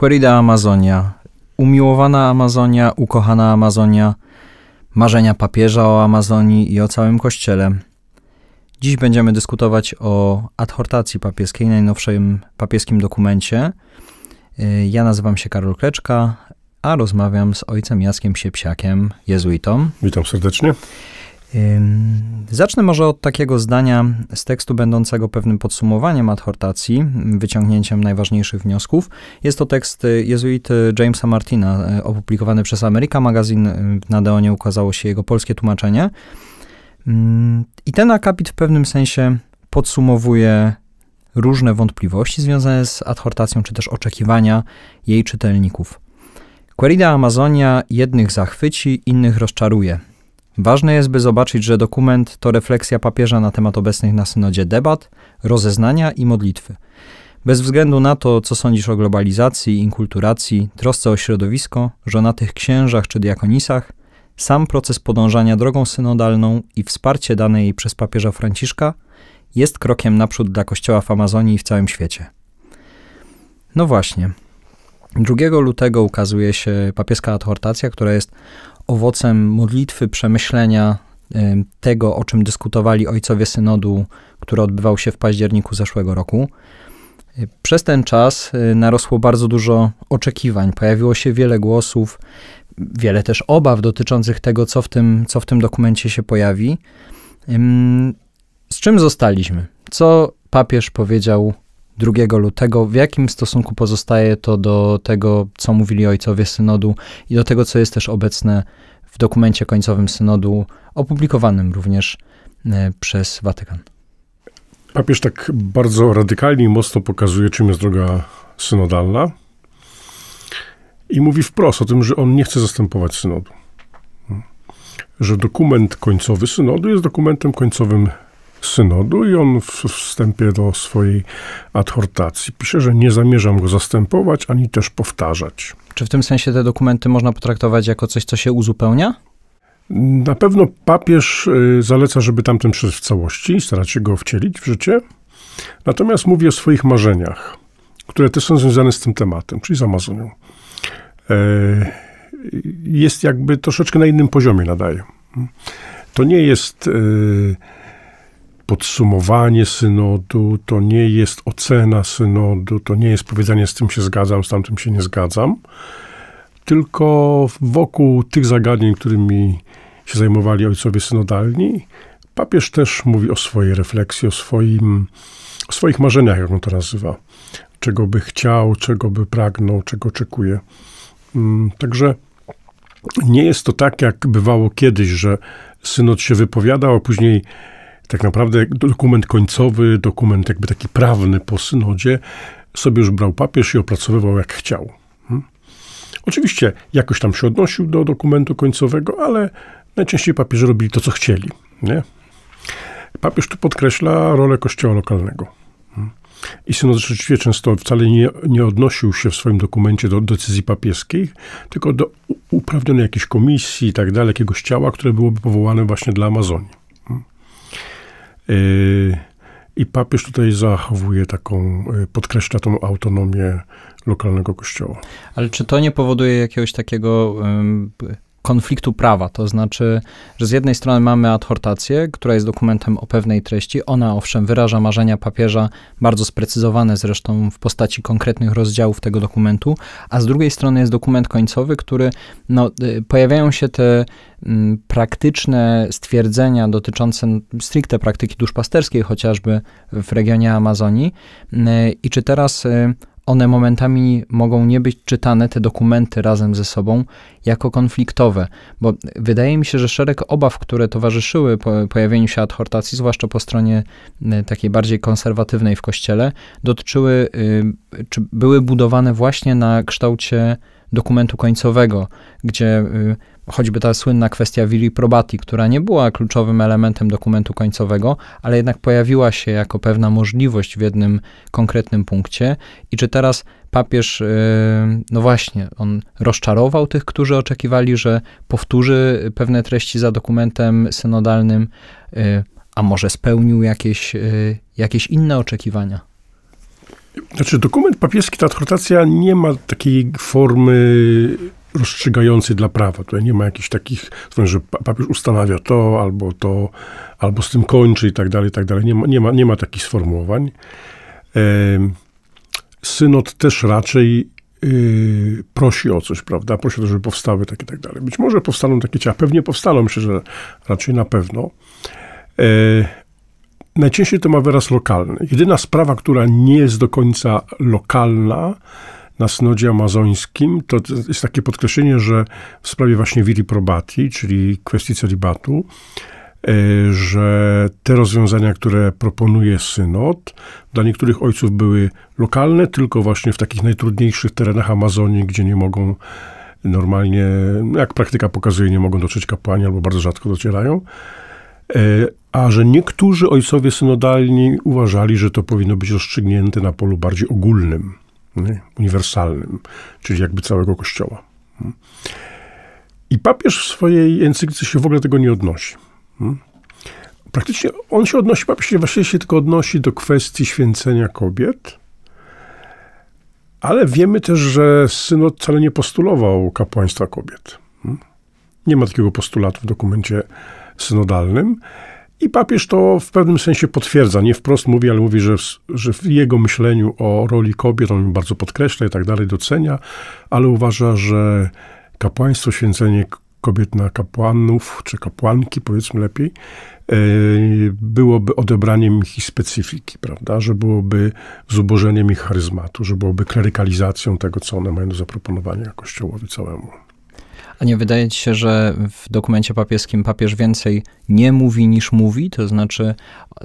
Querida Amazonia, umiłowana Amazonia, ukochana Amazonia, marzenia papieża o Amazonii i o całym kościele. Dziś będziemy dyskutować o adhortacji papieskiej, najnowszym papieskim dokumencie. Y, ja nazywam się Karol Kleczka, a rozmawiam z ojcem Jaskiem Siepsiakiem, jezuitą. Witam serdecznie. Zacznę może od takiego zdania z tekstu będącego pewnym podsumowaniem adhortacji, wyciągnięciem najważniejszych wniosków. Jest to tekst y, jezuity Jamesa Martina, y, opublikowany przez Ameryka Magazine. Y, na Deonie ukazało się jego polskie tłumaczenie. I ten akapit w pewnym sensie podsumowuje różne wątpliwości związane z adhortacją, czy też oczekiwania jej czytelników. Querida Amazonia jednych zachwyci, innych rozczaruje – Ważne jest, by zobaczyć, że dokument to refleksja papieża na temat obecnych na synodzie debat, rozeznania i modlitwy. Bez względu na to, co sądzisz o globalizacji, inkulturacji, trosce o środowisko, żonatych księżach czy diakonisach, sam proces podążania drogą synodalną i wsparcie dane jej przez papieża Franciszka jest krokiem naprzód dla kościoła w Amazonii i w całym świecie. No właśnie. 2 lutego ukazuje się papieska adhortacja, która jest owocem modlitwy, przemyślenia tego, o czym dyskutowali ojcowie synodu, który odbywał się w październiku zeszłego roku. E, przez ten czas e, narosło bardzo dużo oczekiwań, pojawiło się wiele głosów, wiele też obaw dotyczących tego, co w tym, co w tym dokumencie się pojawi. Z czym zostaliśmy? Co papież powiedział 2 lutego. W jakim stosunku pozostaje to do tego, co mówili ojcowie synodu i do tego, co jest też obecne w dokumencie końcowym synodu, opublikowanym również e, przez Watykan? Papież tak bardzo radykalnie i mocno pokazuje, czym jest droga synodalna i mówi wprost o tym, że on nie chce zastępować synodu. Że dokument końcowy synodu jest dokumentem końcowym synodu i on w wstępie do swojej adhortacji pisze, że nie zamierzam go zastępować ani też powtarzać. Czy w tym sensie te dokumenty można potraktować jako coś, co się uzupełnia? Na pewno papież y, zaleca, żeby tamten przez w całości, starać się go wcielić w życie. Natomiast mówi o swoich marzeniach, które też są związane z tym tematem, czyli z Amazonią. E, jest jakby troszeczkę na innym poziomie nadaje. To nie jest y, podsumowanie synodu, to nie jest ocena synodu, to nie jest powiedzenie z tym się zgadzam, z tamtym się nie zgadzam, tylko wokół tych zagadnień, którymi się zajmowali ojcowie synodalni, papież też mówi o swojej refleksji, o, swoim, o swoich marzeniach, jak on to nazywa, czego by chciał, czego by pragnął, czego oczekuje. Mm, także nie jest to tak, jak bywało kiedyś, że synod się wypowiadał, a później tak naprawdę dokument końcowy, dokument jakby taki prawny po synodzie, sobie już brał papież i opracowywał jak chciał. Hmm? Oczywiście jakoś tam się odnosił do dokumentu końcowego, ale najczęściej papież robili to, co chcieli. Nie? Papież tu podkreśla rolę kościoła lokalnego. Hmm? I synod rzeczywiście często wcale nie, nie odnosił się w swoim dokumencie do decyzji papieskiej, tylko do uprawnionej jakiejś komisji i tak dalej, jakiegoś ciała, które byłoby powołane właśnie dla Amazonii. Yy, I papież tutaj zachowuje taką, yy, podkreśla tą autonomię lokalnego kościoła. Ale czy to nie powoduje jakiegoś takiego konfliktu prawa. To znaczy, że z jednej strony mamy adhortację, która jest dokumentem o pewnej treści. Ona owszem wyraża marzenia papieża, bardzo sprecyzowane zresztą w postaci konkretnych rozdziałów tego dokumentu, a z drugiej strony jest dokument końcowy, który no, y, pojawiają się te m, mm, praktyczne stwierdzenia dotyczące no, stricte praktyki duszpasterskiej, chociażby w regionie Amazonii. Y, I czy teraz y, one momentami mogą nie być czytane, te dokumenty razem ze sobą, jako konfliktowe, bo wydaje mi się, że szereg obaw, które towarzyszyły pojawieniu się adhortacji, zwłaszcza po stronie e, takiej bardziej konserwatywnej w kościele, dotyczyły, e, czy były budowane właśnie na kształcie dokumentu końcowego, gdzie e, choćby ta słynna kwestia viri probati, która nie była kluczowym elementem dokumentu końcowego, ale jednak pojawiła się jako pewna możliwość w jednym konkretnym punkcie. I czy teraz papież, y, no właśnie, on rozczarował tych, którzy oczekiwali, że powtórzy pewne treści za dokumentem synodalnym, y, a może spełnił jakieś, y, jakieś inne oczekiwania? Znaczy, dokument papieski, ta adhortacja nie ma takiej formy rozstrzygający dla prawa. Tutaj nie ma jakichś takich, że papież ustanawia to, albo to, albo z tym kończy i tak dalej, i tak dalej. Nie ma, nie ma, nie ma takich sformułowań. Synod też raczej y, prosi o coś, prawda? Prosi o to, żeby powstały takie i tak dalej. Być może powstaną takie ciała, pewnie powstaną, myślę, że raczej na pewno. E, najczęściej to ma wyraz lokalny. Jedyna sprawa, która nie jest do końca lokalna, na synodzie amazońskim, to jest takie podkreślenie, że w sprawie właśnie viri probati, czyli kwestii celibatu, e, że te rozwiązania, które proponuje synod, dla niektórych ojców były lokalne, tylko właśnie w takich najtrudniejszych terenach Amazonii, gdzie nie mogą normalnie, no jak praktyka pokazuje, nie mogą dotrzeć kapłani albo bardzo rzadko docierają. E, a że niektórzy ojcowie synodalni uważali, że to powinno być rozstrzygnięte na polu bardziej ogólnym uniwersalnym, czyli jakby całego Kościoła. I papież w swojej encyklice się w ogóle tego nie odnosi. Praktycznie on się odnosi, papież właściwie się tylko odnosi do kwestii święcenia kobiet, ale wiemy też, że synod wcale nie postulował kapłaństwa kobiet. Nie ma takiego postulatu w dokumencie synodalnym. I papież to w pewnym sensie potwierdza, nie wprost mówi, ale mówi, że w, że w jego myśleniu o roli kobiet, on bardzo podkreśla i tak dalej, docenia, ale uważa, że kapłaństwo, święcenie kobiet na kapłanów, czy kapłanki powiedzmy lepiej, e, byłoby odebraniem ich specyfiki, prawda? Że byłoby zubożeniem ich charyzmatu, że byłoby klerykalizacją tego, co one mają do zaproponowania Kościołowi całemu. A nie wydaje ci się, że w dokumencie papieskim papież więcej nie mówi niż mówi? To znaczy,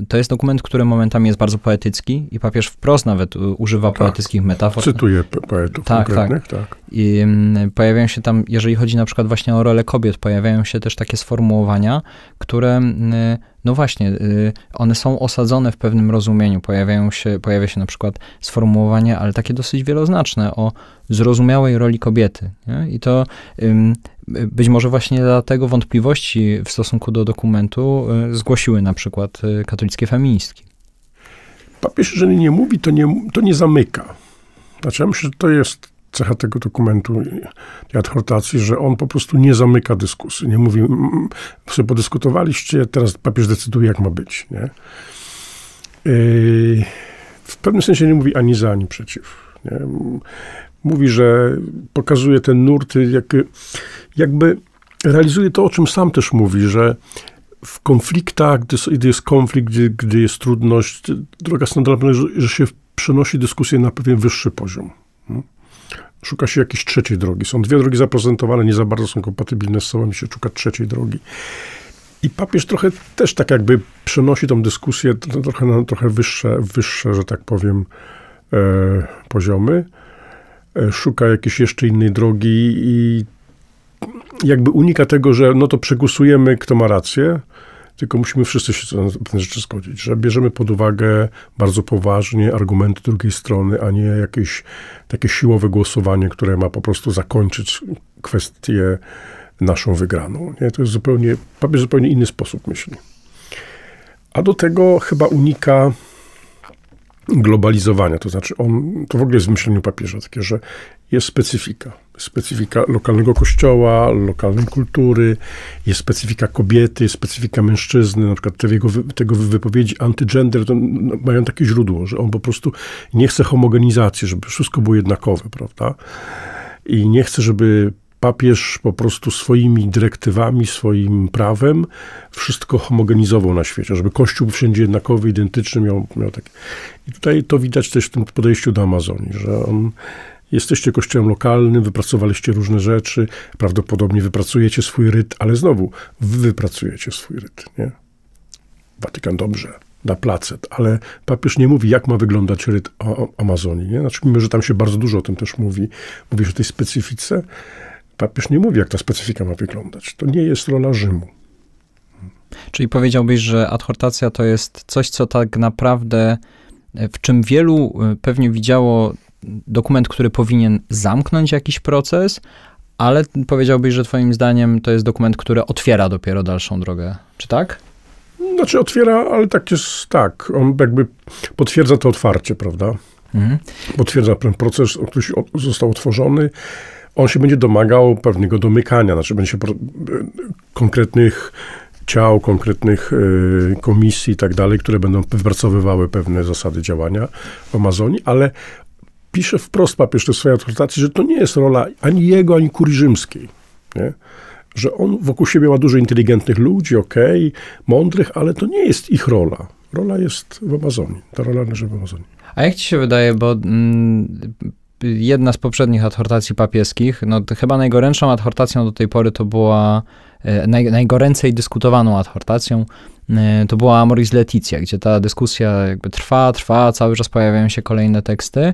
to jest dokument, który momentami jest bardzo poetycki i papież wprost nawet y, używa tak. poetyckich metafor. Cytuje poetów tak, tak, konkretnych, tak. tak. I mm, pojawiają się tam, jeżeli chodzi na przykład właśnie o rolę kobiet, pojawiają się też takie sformułowania, które mm, no właśnie, y, one są osadzone w pewnym rozumieniu. Pojawiają się, pojawia się na przykład sformułowanie, ale takie dosyć wieloznaczne, o zrozumiałej roli kobiety. Nie? I to być może właśnie dlatego wątpliwości w stosunku do dokumentu y, zgłosiły na przykład y, katolickie feministki. Papież, jeżeli nie mówi, to nie, to nie zamyka. Znaczy, ja myślę, że to jest cecha tego dokumentu, tej adhortacji, że on po prostu nie zamyka dyskusji. Nie mówi, mm, sobie podyskutowaliście, teraz papież decyduje, jak ma być. Nie? Yy, w pewnym sensie nie mówi ani za, ani przeciw. Nie? Mówi, że pokazuje ten nurt, jak, jakby realizuje to, o czym sam też mówi, że w konfliktach, gdy, jest konflikt, gdy, gdy jest trudność, droga standardowa, że, że się przenosi dyskusję na pewien wyższy poziom szuka się jakiejś trzeciej drogi. Są dwie drogi zaprezentowane, nie za bardzo są kompatybilne z sobą i się szuka trzeciej drogi. I papież trochę też tak jakby przenosi tą dyskusję trochę na trochę wyższe, wyższe że tak powiem, e, poziomy. E, szuka jakiejś jeszcze innej drogi i jakby unika tego, że no to przegłosujemy, kto ma rację, tylko musimy wszyscy się na pewne rzeczy zgodzić, że bierzemy pod uwagę bardzo poważnie argumenty drugiej strony, a nie jakieś takie siłowe głosowanie, które ma po prostu zakończyć kwestię naszą wygraną. Nie? To jest zupełnie, papież zupełnie inny sposób myśli. A do tego chyba unika globalizowania. To znaczy, on, to w ogóle jest w myśleniu papieża takie, że jest specyfika. Specyfika lokalnego kościoła, lokalnej kultury, jest specyfika kobiety, jest specyfika mężczyzny. Na przykład tego wypowiedzi antygender to no, mają takie źródło, że on po prostu nie chce homogenizacji, żeby wszystko było jednakowe, prawda? I nie chce, żeby papież po prostu swoimi dyrektywami, swoim prawem wszystko homogenizował na świecie, żeby Kościół był wszędzie jednakowy, identyczny miał, miał takie. I tutaj to widać też w tym podejściu do Amazonii, że on jesteście kościołem lokalnym, wypracowaliście różne rzeczy, prawdopodobnie wypracujecie swój ryt, ale znowu, wy wypracujecie swój ryt, nie? Watykan dobrze, na placet, ale papież nie mówi, jak ma wyglądać ryt o, o Amazonii, nie? Znaczy, mimo, że tam się bardzo dużo o tym też mówi, mówi o tej specyfice, Papież nie mówi, jak ta specyfika ma wyglądać. To nie jest rola Rzymu. Czyli powiedziałbyś, że adhortacja to jest coś, co tak naprawdę, e, w czym wielu e, pewnie widziało dokument, który powinien zamknąć jakiś proces, ale powiedziałbyś, że Twoim zdaniem to jest dokument, który otwiera dopiero dalszą drogę, czy tak? Znaczy otwiera, ale tak jest, tak. On jakby potwierdza to otwarcie, prawda? Mhm. Potwierdza ten proces, który został otworzony on się będzie domagał pewnego domykania, znaczy będzie się e, konkretnych ciał, konkretnych e, komisji i tak dalej, które będą wypracowywały pewne zasady działania w Amazonii, ale pisze wprost papież w swojej adhortacji, że to nie jest rola ani jego, ani kurii rzymskiej. Nie? Że on wokół siebie ma dużo inteligentnych ludzi, okej, okay, mądrych, ale to nie jest ich rola. Rola jest w Amazonii. Ta rola leży w Amazonii. A jak ci się wydaje, bo mm, jedna z poprzednich adhortacji papieskich. No, chyba najgorętszą adhortacją do tej pory to była, e, naj, najgoręcej dyskutowaną adhortacją, e, to była Amoris Leticia, gdzie ta dyskusja jakby trwa, trwa, cały czas pojawiają się kolejne teksty.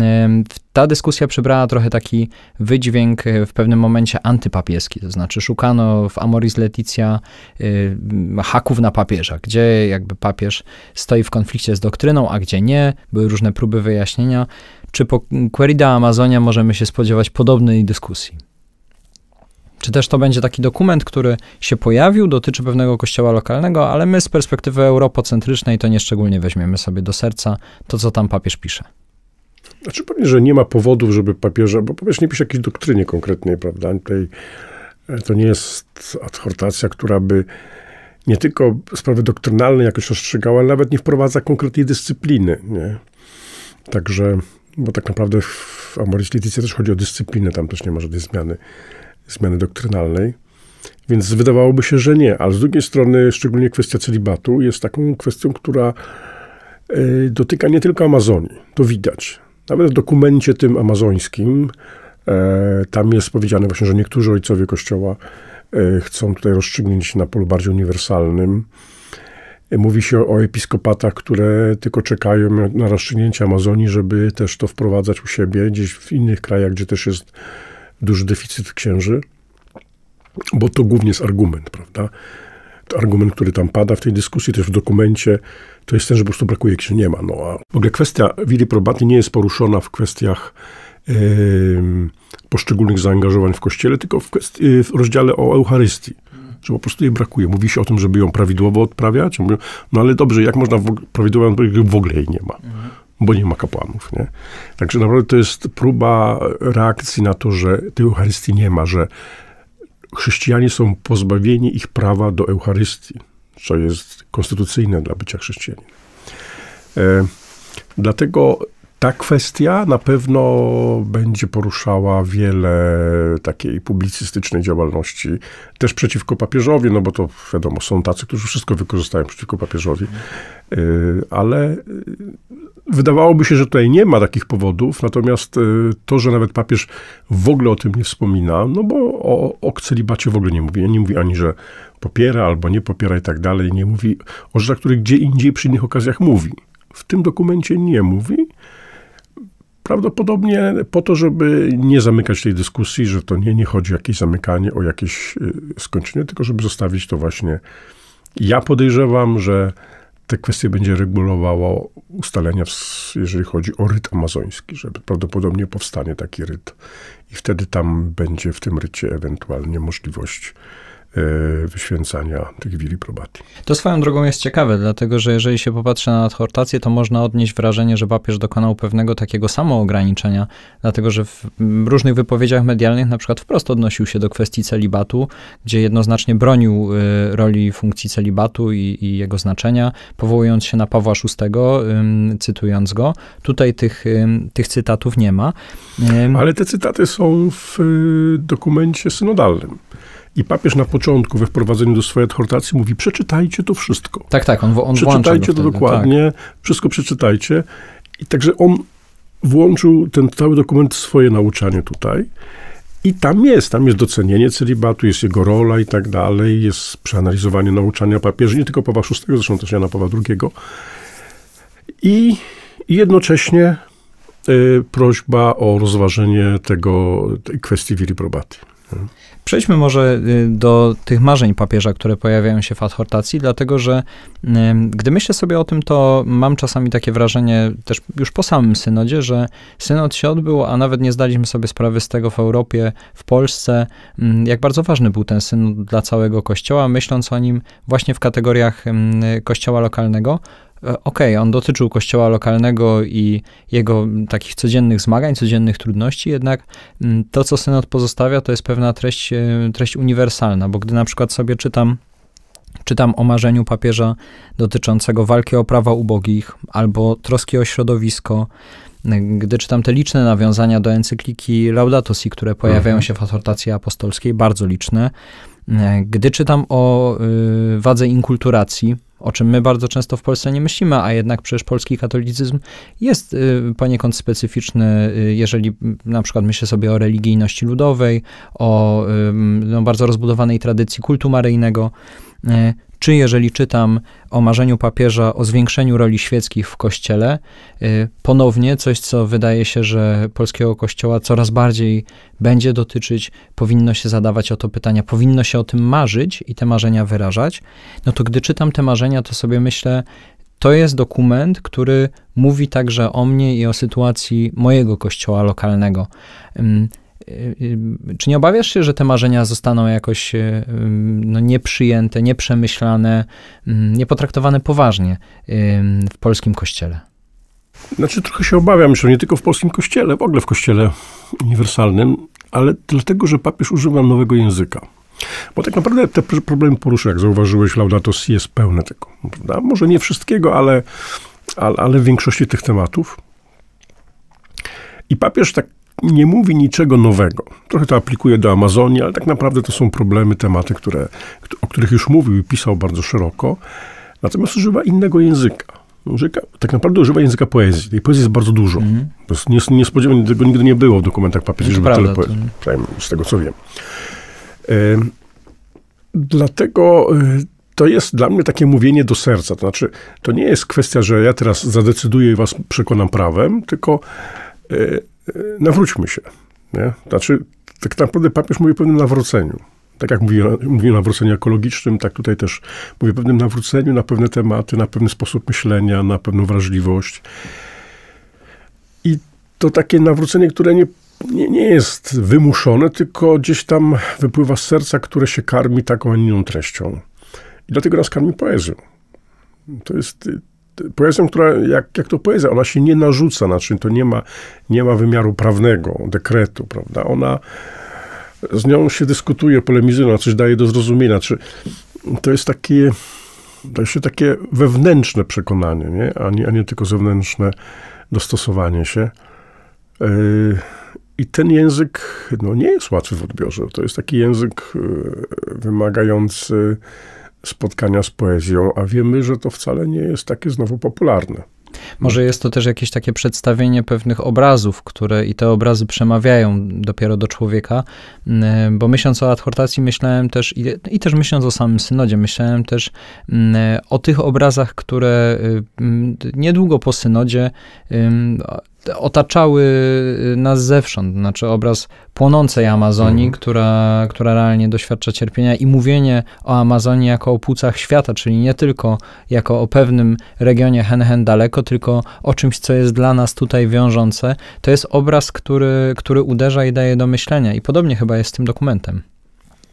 E, ta dyskusja przybrała trochę taki wydźwięk w pewnym momencie antypapieski, to znaczy szukano w Amoris Leticia haków na papieża, gdzie jakby papież stoi w konflikcie z doktryną, a gdzie nie. Były różne próby wyjaśnienia. Czy po Querida Amazonia możemy się spodziewać podobnej dyskusji? Czy też to będzie taki dokument, który się pojawił, dotyczy pewnego kościoła lokalnego, ale my z perspektywy europocentrycznej to nieszczególnie weźmiemy sobie do serca to, co tam papież pisze? Znaczy pewnie, że nie ma powodów, żeby papieża, bo papież nie pisze jakiejś doktrynie konkretnej, prawda? Tej, e, to nie jest adhortacja, która by nie tylko sprawy doktrynalne jakoś rozstrzygała, ale nawet nie wprowadza konkretnej dyscypliny. Nie? Także bo tak naprawdę w Amoris Leticia też chodzi o dyscyplinę, tam też nie ma żadnej zmiany, zmiany doktrynalnej. Więc wydawałoby się, że nie, ale z drugiej strony szczególnie kwestia celibatu jest taką kwestią, która y, dotyka nie tylko Amazonii, to widać. Nawet w dokumencie tym amazońskim e, tam jest powiedziane właśnie, że niektórzy ojcowie kościoła e, chcą tutaj rozstrzygnięć na polu bardziej uniwersalnym, Mówi się o episkopatach, które tylko czekają na rozstrzygnięcie Amazonii, żeby też to wprowadzać u siebie, gdzieś w innych krajach, gdzie też jest duży deficyt księży, bo to głównie jest argument, prawda? argument, który tam pada w tej dyskusji, też w dokumencie, to jest ten, że po prostu brakuje księży, nie ma. No, a w ogóle kwestia Willi Probaty nie jest poruszona w kwestiach yy, poszczególnych zaangażowań w Kościele, tylko w, kwestii, w rozdziale o Eucharystii że po prostu jej brakuje. Mówi się o tym, żeby ją prawidłowo odprawiać, no ale dobrze, jak można w, prawidłowo odprawiać, w ogóle jej nie ma. Mhm bo nie ma kapłanów. Nie? Także naprawdę to jest próba reakcji na to, że tej Eucharystii nie ma, że chrześcijanie są pozbawieni ich prawa do Eucharystii, co jest konstytucyjne dla bycia chrześcijaninem. E, dlatego ta kwestia na pewno będzie poruszała wiele takiej publicystycznej działalności, też przeciwko papieżowi, no bo to wiadomo, są tacy, którzy wszystko wykorzystają przeciwko papieżowi, y, ale y, wydawałoby się, że tutaj nie ma takich powodów, natomiast y, to, że nawet papież w ogóle o tym nie wspomina, no bo o, o celibacie w ogóle nie mówi, nie mówi ani, że popiera albo nie popiera i tak dalej, nie mówi o rzeczach, które gdzie indziej przy innych okazjach mówi. W tym dokumencie nie mówi, Prawdopodobnie po to, żeby nie zamykać tej dyskusji, że to nie, nie chodzi o jakieś zamykanie, o jakieś y, skończenie, tylko żeby zostawić to właśnie. Ja podejrzewam, że te kwestie będzie regulowało ustalenia, jeżeli chodzi o ryt amazoński, że prawdopodobnie powstanie taki ryt i wtedy tam będzie w tym rycie ewentualnie możliwość E, wyświęcania tych wili probaty. To swoją drogą jest ciekawe, dlatego że jeżeli się popatrzy na adhortację, to można odnieść wrażenie, że papież dokonał pewnego takiego samoograniczenia, dlatego że w różnych wypowiedziach medialnych na przykład wprost odnosił się do kwestii celibatu, gdzie jednoznacznie bronił e, roli funkcji celibatu i, i jego znaczenia, powołując się na Pawła VI, cytując go. Tutaj tych, tych cytatów nie ma. Ale te cytaty są w y, dokumencie synodalnym. I papież na początku we wprowadzeniu do swojej adhortacji mówi, przeczytajcie to wszystko. Tak, tak, on, on Przeczytajcie to wtedy, tak. dokładnie, tak. wszystko przeczytajcie. I także on włączył ten cały dokument w swoje nauczanie tutaj. I tam jest, tam jest docenienie celibatu, jest jego rola i tak dalej, jest przeanalizowanie nauczania papieża, nie tylko Pawła VI, zresztą też Jana Pawła II. I, i jednocześnie y, prośba o rozważenie tego, tej kwestii viri probati. Przejdźmy może y, do tych marzeń papieża, które pojawiają się w adhortacji, dlatego że y, gdy myślę sobie o tym, to mam czasami takie wrażenie, też już po samym synodzie, że synod się odbył, a nawet nie zdaliśmy sobie sprawy z tego w Europie, w Polsce, y, jak bardzo ważny był ten synod dla całego kościoła, myśląc o nim właśnie w kategoriach kościoła lokalnego, E, okej, okay, on dotyczył kościoła lokalnego i jego takich codziennych zmagań, codziennych trudności, jednak mm, to, co synod pozostawia, to jest pewna treść, e, treść uniwersalna, bo gdy na przykład sobie czytam Czytam o marzeniu papieża dotyczącego walki o prawa ubogich albo troski o środowisko, e, gdy czytam te liczne nawiązania do encykliki Laudato Si, które pojawiają mhm. się w asortacji apostolskiej, bardzo liczne, E, gdy czytam o y, wadze inkulturacji, o czym my bardzo często w Polsce nie myślimy, a jednak przecież polski katolicyzm jest y, poniekąd specyficzny, y, jeżeli na przykład myślę sobie o religijności ludowej, o no, bardzo rozbudowanej tradycji kultu maryjnego czy jeżeli czytam o marzeniu papieża o zwiększeniu roli świeckich w kościele, y, ponownie coś, co wydaje się, że polskiego kościoła coraz bardziej będzie dotyczyć, powinno się zadawać o to pytania, powinno się o tym marzyć i te marzenia wyrażać, no to gdy czytam te marzenia, to sobie myślę, to jest dokument, który mówi także o mnie i o sytuacji mojego kościoła lokalnego. Y, y, czy nie obawiasz się, że te marzenia zostaną jakoś y, no, nieprzyjęte, nieprzemyślane, mm, niepotraktowane poważnie w polskim kościele? Znaczy, trochę się obawiam, że nie tylko w polskim kościele, w ogóle w kościele uniwersalnym, ale dlatego, że papież używa nowego języka. Bo tak naprawdę te problemy porusza, jak zauważyłeś, Laudato Si jest pełne tego. Prawda? Może nie wszystkiego, ale, ale, ale w większości tych tematów. I papież tak nie mówi niczego nowego. Trochę to aplikuje do Amazonii, ale tak naprawdę to są problemy, tematy, które, o których już mówił i pisał bardzo szeroko. Natomiast używa innego języka. Użyka, tak naprawdę używa języka poezji. Tej poezji jest bardzo dużo. Mm. To jest niespodziewanie, tego nigdy nie było w dokumentach papieża, żeby tyle poezji. z tego, co wiem. dlatego y, to jest dla mnie takie mówienie do serca. To znaczy, to nie jest kwestia, że ja teraz zadecyduję i was przekonam prawem, tylko y, nawróćmy no się. Nie? Znaczy, tak naprawdę papież mówi o pewnym nawróceniu. Tak jak mówi, mówi o nawróceniu ekologicznym, tak tutaj też mówi o pewnym nawróceniu na pewne tematy, na pewien sposób myślenia, na pewną wrażliwość. I to takie nawrócenie, które nie, nie, nie jest wymuszone, tylko gdzieś tam wypływa z serca, które się karmi taką, a inną treścią. I dlatego nas karmi poezją. To jest poezją, która, jak, jak to poezja, ona się nie narzuca, znaczy to nie ma, nie ma wymiaru prawnego, dekretu, prawda? Ona, z nią się dyskutuje, polemizuje, coś daje do zrozumienia, czy znaczy, to jest takie, to jest takie wewnętrzne przekonanie, nie? A, nie, a nie tylko zewnętrzne dostosowanie się. Yy, I ten język, no, nie jest łatwy w odbiorze. To jest taki język yy, wymagający spotkania z poezją, a wiemy, że to wcale nie jest takie znowu popularne. Może jest to też jakieś takie przedstawienie pewnych obrazów, które i te obrazy przemawiają dopiero do człowieka, mm, bo myśląc o adhortacji, myślałem też i, i, też myśląc o samym synodzie, myślałem też mm, o tych obrazach, które y, mm, niedługo po synodzie otaczały y, nas zewsząd. Znaczy obraz płonącej Amazonii, mhm. która, która realnie doświadcza cierpienia i mówienie o Amazonii jako o płucach świata, czyli nie tylko jako o pewnym regionie hen, hen daleko, tylko o czymś, co jest dla nas tutaj wiążące, to jest obraz, który, który uderza i daje do myślenia. I podobnie chyba jest z tym dokumentem.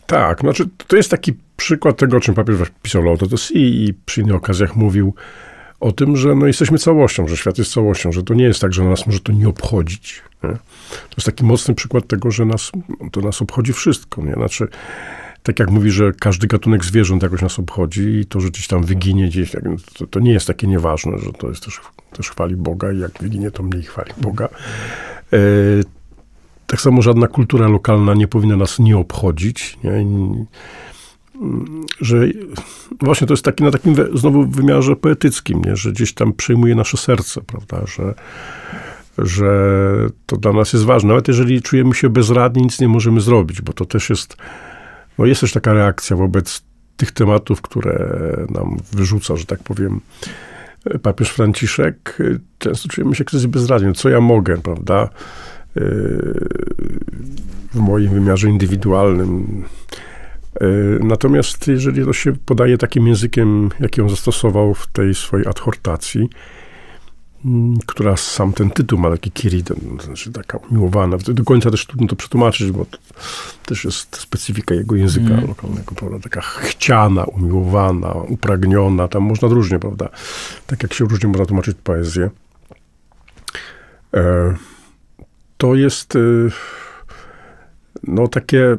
Tak, znaczy to jest taki przykład tego, o czym papież pisał to Si i przy innych okazjach mówił, o tym, że no jesteśmy całością, że świat jest całością, że to nie jest tak, że nas może to nie obchodzić. Nie? To jest taki mocny przykład tego, że nas, to nas obchodzi wszystko. Nie? Znaczy, tak jak mówi, że każdy gatunek zwierząt jakoś nas obchodzi i to, że gdzieś tam wyginie gdzieś, to, to nie jest takie nieważne, że to jest też, też chwali Boga i jak wyginie, to mniej chwali Boga. E, tak samo żadna kultura lokalna nie powinna nas nie obchodzić. Nie? że właśnie to jest taki, na takim znowu wymiarze poetyckim, nie? że gdzieś tam przejmuje nasze serce, prawda, że, że to dla nas jest ważne. Nawet jeżeli czujemy się bezradni, nic nie możemy zrobić, bo to też jest, no jest też taka reakcja wobec tych tematów, które nam wyrzuca, że tak powiem, papież Franciszek. Często czujemy się ktoś bezradni. No, co ja mogę, prawda? Y, w moim wymiarze indywidualnym E, natomiast jeżeli to się podaje takim językiem, jaki on zastosował w tej swojej adhortacji, mm, która sam ten tytuł ma taki kiriden, no, znaczy taka umiłowana. Do końca też trudno to przetłumaczyć, bo to też jest specyfika jego języka mm. lokalnego, prawda? Taka chciana, umiłowana, upragniona, tam można różnie, prawda? Tak jak się różnie można tłumaczyć poezję. E, to jest e, no takie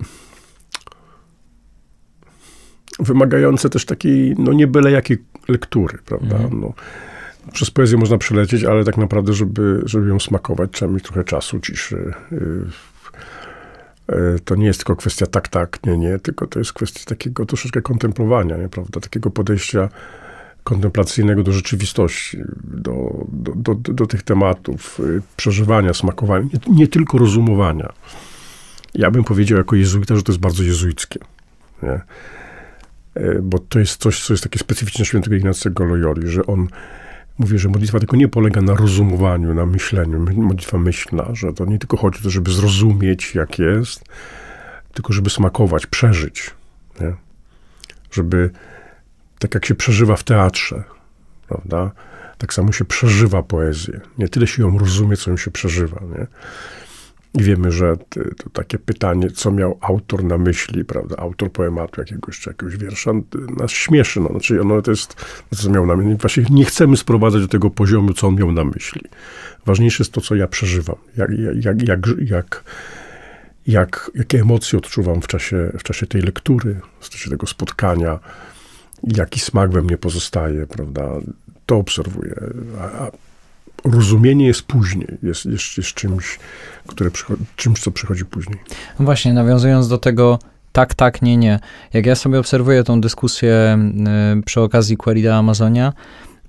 wymagające też takiej, no nie byle jakiej lektury, prawda? Mhm. No, przez poezję można przelecieć, ale tak naprawdę, żeby, żeby ją smakować, trzeba mieć trochę czasu, ciszy. Yy, yy, to nie jest tylko kwestia tak, tak, nie, nie, tylko to jest kwestia takiego troszeczkę kontemplowania, nie, prawda? Takiego podejścia kontemplacyjnego do rzeczywistości, do, do, do, do tych tematów, yy, przeżywania, smakowania, nie, nie, tylko rozumowania. Ja bym powiedział jako jezuita, że to jest bardzo jezuickie. Nie? E, bo to jest coś, co jest takie specyficzne świętego Ignacego Loyoli, że on mówi, że modlitwa tylko nie polega na rozumowaniu, na myśleniu, modlitwa myślna, że to nie tylko chodzi o to, żeby zrozumieć, jak jest, tylko żeby smakować, przeżyć, nie? żeby tak jak się przeżywa w teatrze, prawda? Tak samo się przeżywa poezję. Nie tyle się ją rozumie, co ją się przeżywa. Nie? I wiemy, że to takie pytanie, co miał autor na myśli, prawda, autor poematu jakiegoś czy jakiegoś wiersza, nas śmieszy. No, znaczy ono to jest, co miał na myśli. Właśnie nie chcemy sprowadzać do tego poziomu, co on miał na myśli. Ważniejsze jest to, co ja przeżywam, jak, jak, jak, jak, jak, jakie emocje odczuwam w czasie, w czasie tej lektury, w czasie tego spotkania, jaki smak we mnie pozostaje, prawda, to obserwuję. A, a rozumienie jest później, jest, jest, jest czymś, które czymś, co przychodzi później. No właśnie, nawiązując do tego tak, tak, nie, nie. Jak ja sobie obserwuję tą dyskusję y, przy okazji Querida Amazonia,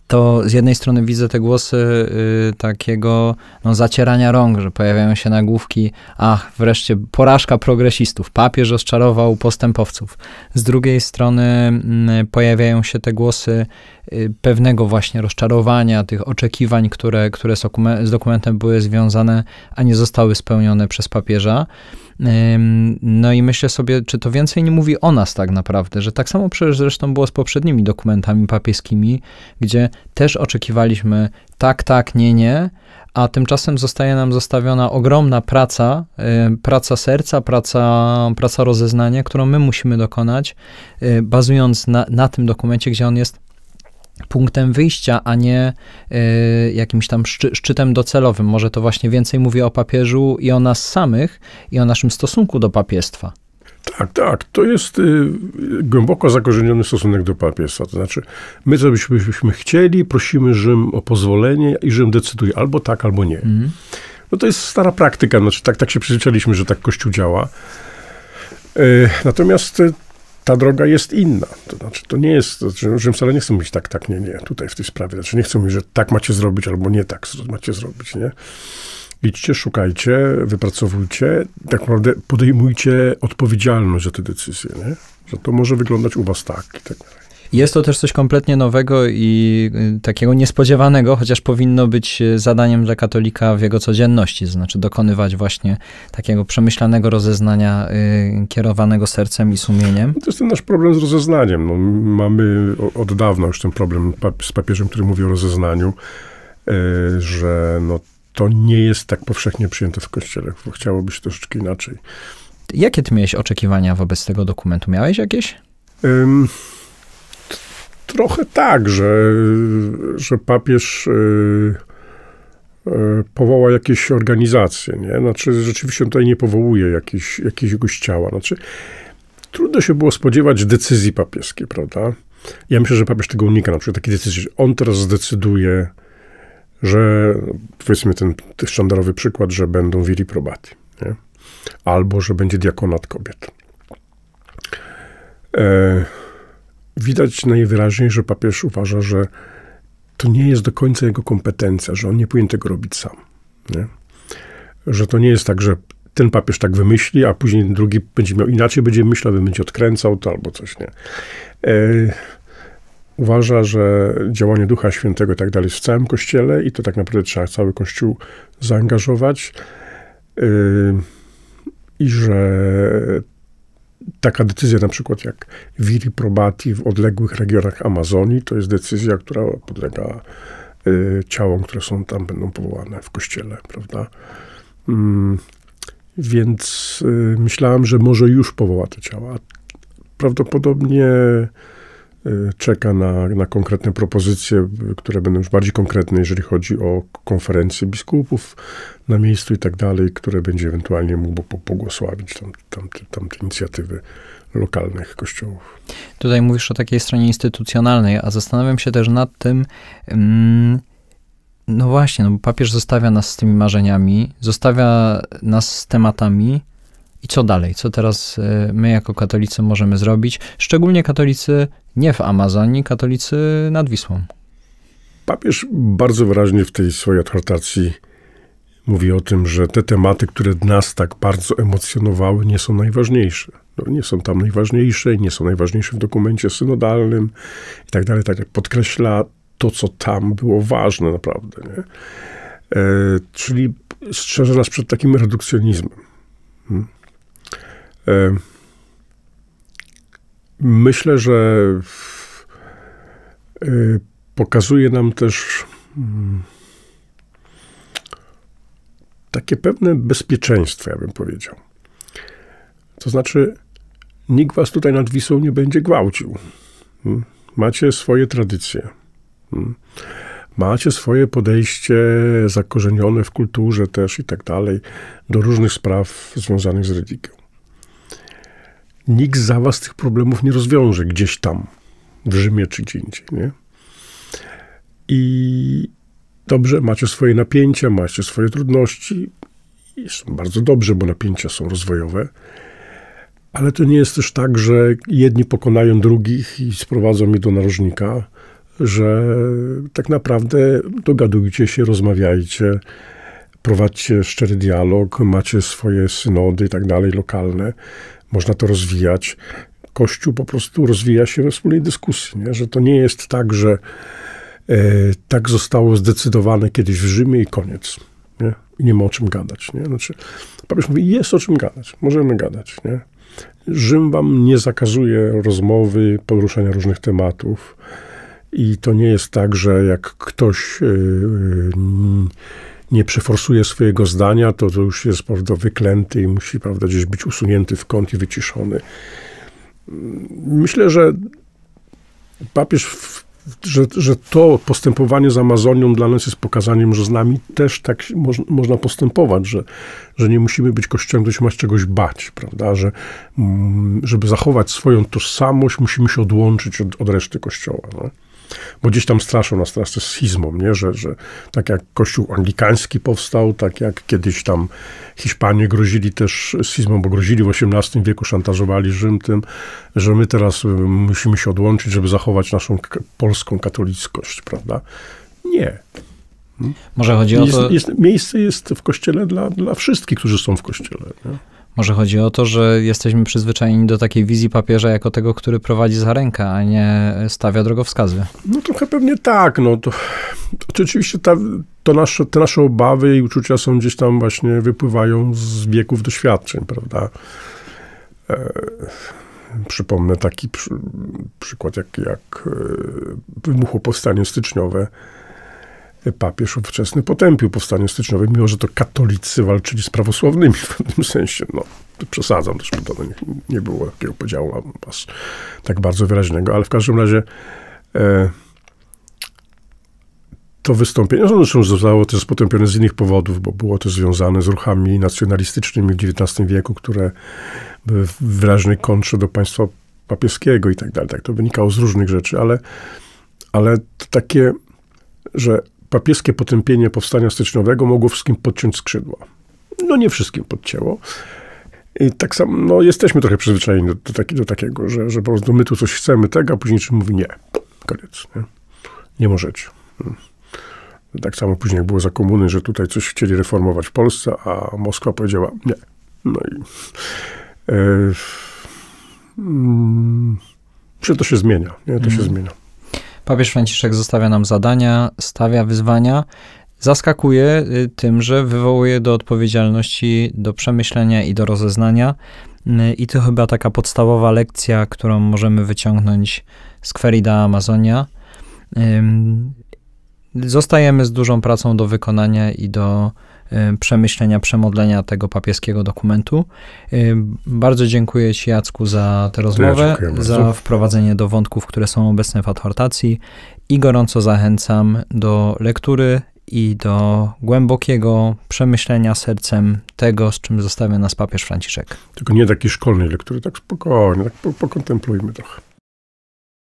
to z jednej strony widzę te głosy y, takiego no, zacierania rąk, że pojawiają się nagłówki, ach, wreszcie porażka progresistów, papież rozczarował postępowców. Z drugiej strony y, pojawiają się te głosy, Y, pewnego właśnie rozczarowania, tych oczekiwań, które, które z, dokumen z dokumentem były związane, a nie zostały spełnione przez papieża. No i myślę sobie, czy to więcej nie mówi o nas tak naprawdę, że tak samo przecież zresztą było z poprzednimi dokumentami papieskimi, gdzie też oczekiwaliśmy tak, tak, nie, nie, a tymczasem zostaje nam zostawiona ogromna praca, y, praca serca, praca, praca rozeznania, którą my musimy dokonać, y, bazując na, na tym dokumencie, gdzie on jest punktem wyjścia, a nie y, jakimś tam szczy, szczytem docelowym. Może to właśnie więcej mówi o papieżu i o nas samych i o naszym stosunku do papiestwa. Tak, tak. To jest y, głęboko zakorzeniony stosunek do papieństwa. To znaczy, my co byśmy, byśmy chcieli, prosimy Rzym o pozwolenie i Rzym decyduje albo tak, albo nie. Mm. No to jest stara praktyka. Znaczy, tak, tak się przyzwyczailiśmy, że tak Kościół działa. Y, natomiast y, ta droga jest inna. To znaczy, to nie jest, to znaczy, Rzym wcale nie chce mówić tak, tak, nie, nie, tutaj w tej sprawie. Znaczy, nie chcę mówić, że tak macie zrobić albo nie tak macie zrobić, nie? Idźcie, szukajcie, wypracowujcie, tak naprawdę podejmujcie odpowiedzialność za te decyzje, nie? Że to może wyglądać u was tak i tak dalej. Jest to też coś kompletnie nowego i y, takiego niespodziewanego, chociaż powinno być y, zadaniem dla katolika w jego codzienności, to znaczy dokonywać właśnie takiego przemyślanego rozeznania y, kierowanego sercem i sumieniem. No to jest ten nasz problem z rozeznaniem. No, mamy od dawna już ten problem z papieżem, który mówi o rozeznaniu, y, że no, to nie jest tak powszechnie przyjęte w kościele. Chciałoby się troszeczkę inaczej. Jakie ty miałeś oczekiwania wobec tego dokumentu? Miałeś jakieś? trochę tak, że, że papież y, y, powoła jakieś organizacje, nie? Znaczy rzeczywiście on tutaj nie powołuje jakiegoś, jakiegoś ciała. Znaczy trudno się było spodziewać decyzji papieskiej, prawda? Ja myślę, że papież tego unika, na przykład takiej decyzji, że on teraz zdecyduje, że powiedzmy ten, ten sztandarowy przykład, że będą wiri probaty, nie? Albo, że będzie diakonat kobiet. E, widać najwyraźniej, że papież uważa, że to nie jest do końca jego kompetencja, że on nie powinien tego robić sam. Nie? Że to nie jest tak, że ten papież tak wymyśli, a później drugi będzie miał inaczej, będzie myślał, będzie odkręcał to albo coś, nie. E, uważa, że działanie Ducha Świętego i tak dalej jest w całym Kościele i to tak naprawdę trzeba cały Kościół zaangażować e, i że taka decyzja na przykład jak viri probati w odległych regionach Amazonii, to jest decyzja, która podlega y, ciałom, które są tam, będą powołane w kościele, prawda? Mm, więc y, myślałem, że może już powoła te ciała. Prawdopodobnie Y, czeka na, na konkretne propozycje, y, które będą już bardziej konkretne, jeżeli chodzi o konferencję biskupów na miejscu i tak dalej, które będzie ewentualnie mógł pogłosławić tam, tam, tamte inicjatywy lokalnych kościołów. Tutaj mówisz o takiej stronie instytucjonalnej, a zastanawiam się też nad tym, mm, no właśnie, no bo papież zostawia nas z tymi marzeniami, zostawia nas z tematami, i co dalej? Co teraz e, my jako katolicy możemy zrobić? Szczególnie katolicy nie w Amazonii, katolicy nad Wisłą. Papież bardzo wyraźnie w tej swojej adhortacji mówi o tym, że te tematy, które nas tak bardzo emocjonowały, nie są najważniejsze. No, nie są tam najważniejsze, nie są najważniejsze w dokumencie synodalnym i tak dalej. Tak jak podkreśla to, co tam było ważne naprawdę. Nie? E, czyli strzeże nas przed takim redukcjonizmem. Hmm? Myślę, że pokazuje nam też mm, takie pewne bezpieczeństwo, ja bym powiedział. To znaczy, nikt was tutaj nad Wisłą nie będzie gwałcił. Macie swoje tradycje. Macie swoje podejście zakorzenione w kulturze też i tak dalej do różnych spraw związanych z religią nikt za was tych problemów nie rozwiąże gdzieś tam, w Rzymie czy gdzie indziej, nie? I dobrze, macie swoje napięcia, macie swoje trudności, i bardzo dobrze, bo napięcia są rozwojowe, ale to nie jest też tak, że jedni pokonają drugich i sprowadzą je do narożnika, że tak naprawdę dogadujcie się, rozmawiajcie, prowadźcie szczery dialog, macie swoje synody i tak dalej, lokalne, można to rozwijać. Kościół po prostu rozwija się we wspólnej dyskusji, nie? że to nie jest tak, że e, tak zostało zdecydowane kiedyś w Rzymie i koniec. Nie? I nie ma o czym gadać. Nie? Znaczy, papież mówi, jest o czym gadać, możemy gadać. Nie? Rzym wam nie zakazuje rozmowy, poruszania różnych tematów. I to nie jest tak, że jak ktoś yy, yy, nie przeforsuje swojego zdania, to, to już jest prawda, wyklęty i musi prawda, gdzieś być usunięty w kąt i wyciszony. Myślę, że papież w że, że to postępowanie z Amazonią dla nas jest pokazaniem, że z nami też tak moż, można postępować, że, że nie musimy być kościołem, który się ma czegoś bać, prawda? Że mm, żeby zachować swoją tożsamość, musimy się odłączyć od, od reszty kościoła. No? bo gdzieś tam straszą nas teraz schizmą, nie? Że, że tak jak kościół anglikański powstał, tak jak kiedyś tam Hiszpanie grozili też schizmą, bo grozili w XVIII wieku, szantażowali Rzym tym, że my teraz y, musimy się odłączyć, żeby zachować naszą polską katolickość, prawda? Nie. Może chodzi o to... Jest, miejsce jest w kościele dla, dla wszystkich, którzy są w kościele. Nie? Może chodzi o to, że jesteśmy przyzwyczajeni do takiej wizji papieża jako tego, który prowadzi za rękę, a nie stawia drogowskazy. No trochę pewnie tak. No, to, to oczywiście ta, to nasze, te nasze obawy i uczucia są gdzieś tam właśnie wypływają z wieków doświadczeń, prawda? E, przypomnę taki przy, przykład, jak, jak e, wybuchło powstanie styczniowe papież ówczesny potępił powstanie styczniowe, mimo że to katolicy walczyli z prawosławnymi w pewnym sensie. No, przesadzam też, bo to nie, nie było takiego podziału was tak bardzo wyraźnego, ale w każdym razie e, to wystąpienie, no, zresztą zostało też potępione z innych powodów, bo było to związane z ruchami nacjonalistycznymi w XIX wieku, które były w wyraźnej kontrze do państwa papieskiego i tak dalej. Tak, to wynikało z różnych rzeczy, ale, ale takie, że papieskie potępienie powstania styczniowego mogło wszystkim podciąć skrzydła. No nie wszystkim podcięło. I tak samo, no jesteśmy trochę przyzwyczajeni do, do, do takiego, że, że po prostu my tu coś chcemy tego, a później czym mówi nie. Koniec. Nie, nie możecie. Hmm. Tak samo później jak było za komuny, że tutaj coś chcieli reformować w Polsce, a Moskwa powiedziała nie. No i... Yy, mm, to się zmienia. Nie? To mm. się mhm. zmienia. Papież Franciszek zostawia nam zadania, stawia wyzwania, zaskakuje y, tym, że wywołuje do odpowiedzialności, do przemyślenia i do rozeznania. Y, I to chyba taka podstawowa lekcja, którą możemy wyciągnąć z Querida Amazonia. Zostajemy z dużą pracą do wykonania i do E, przemyślenia, przemodlenia tego papieskiego dokumentu. E, bardzo dziękuję Ci, Jacku, za tę rozmowę, ja za wprowadzenie do wątków, które są obecne w adhortacji i gorąco zachęcam do lektury i do głębokiego przemyślenia sercem tego, z czym zostawia nas papież Franciszek. Tylko nie takiej szkolnej lektury, tak spokojnie, tak pokontemplujmy trochę.